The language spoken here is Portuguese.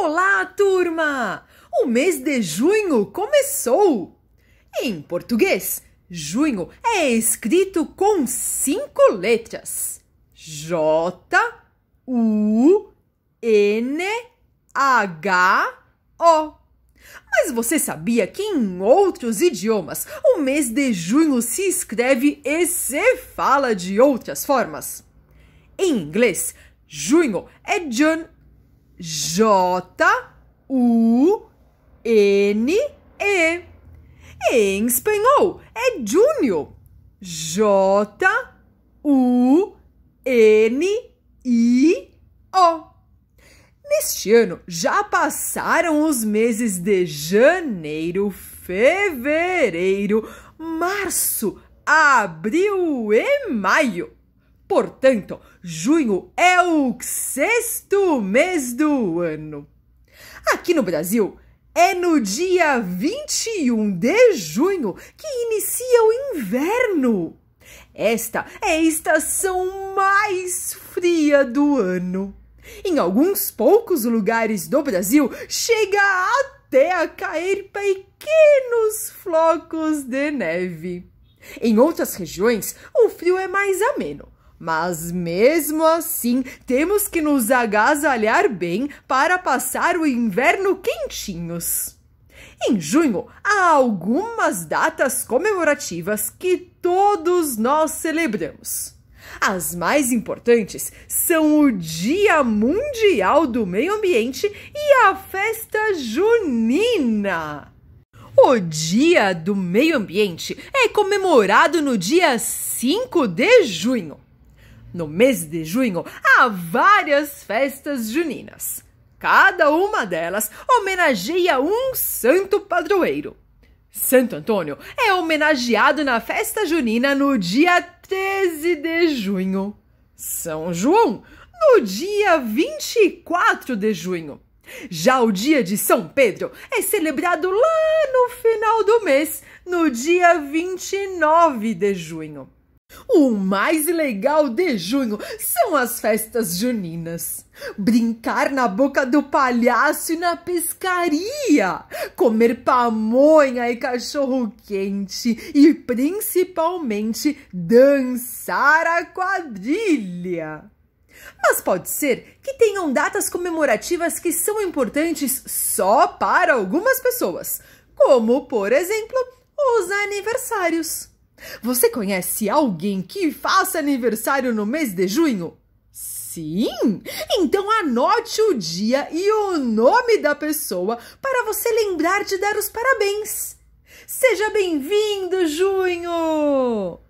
Olá, turma! O mês de junho começou! Em português, junho é escrito com cinco letras: J, U, N, H, O. Mas você sabia que em outros idiomas o mês de junho se escreve e se fala de outras formas? Em inglês, junho é June J-U-N-E. Em espanhol é Júnior. J-U-N-I-O. Neste ano já passaram os meses de janeiro, fevereiro, março, abril e maio. Portanto, junho é o sexto mês do ano. Aqui no Brasil, é no dia 21 de junho que inicia o inverno. Esta é a estação mais fria do ano. Em alguns poucos lugares do Brasil, chega até a cair pequenos flocos de neve. Em outras regiões, o frio é mais ameno. Mas mesmo assim, temos que nos agasalhar bem para passar o inverno quentinhos. Em junho, há algumas datas comemorativas que todos nós celebramos. As mais importantes são o Dia Mundial do Meio Ambiente e a Festa Junina. O Dia do Meio Ambiente é comemorado no dia 5 de junho. No mês de junho há várias festas juninas. Cada uma delas homenageia um santo padroeiro. Santo Antônio é homenageado na festa junina no dia 13 de junho. São João, no dia 24 de junho. Já o dia de São Pedro é celebrado lá no final do mês, no dia 29 de junho. O mais legal de junho são as festas juninas. Brincar na boca do palhaço e na pescaria, comer pamonha e cachorro quente e principalmente dançar a quadrilha. Mas pode ser que tenham datas comemorativas que são importantes só para algumas pessoas, como por exemplo os aniversários. Você conhece alguém que faça aniversário no mês de junho? Sim? Então anote o dia e o nome da pessoa para você lembrar de dar os parabéns. Seja bem-vindo, Junho!